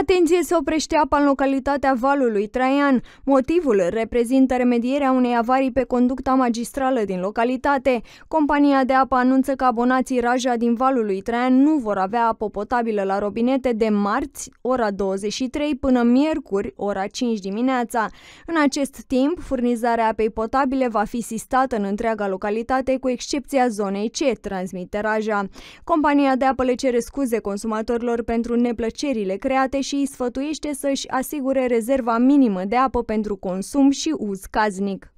Atenție se oprește apa în localitatea Valului Traian. Motivul reprezintă remedierea unei avarii pe conducta magistrală din localitate. Compania de apă anunță că abonații Raja din Valului Traian nu vor avea apă potabilă la robinete de marți, ora 23, până miercuri, ora 5 dimineața. În acest timp, furnizarea apei potabile va fi sistată în întreaga localitate, cu excepția zonei C, transmite Raja. Compania de apă le cere scuze consumatorilor pentru neplăcerile create și îi sfătuiește să-și asigure rezerva minimă de apă pentru consum și uz caznic.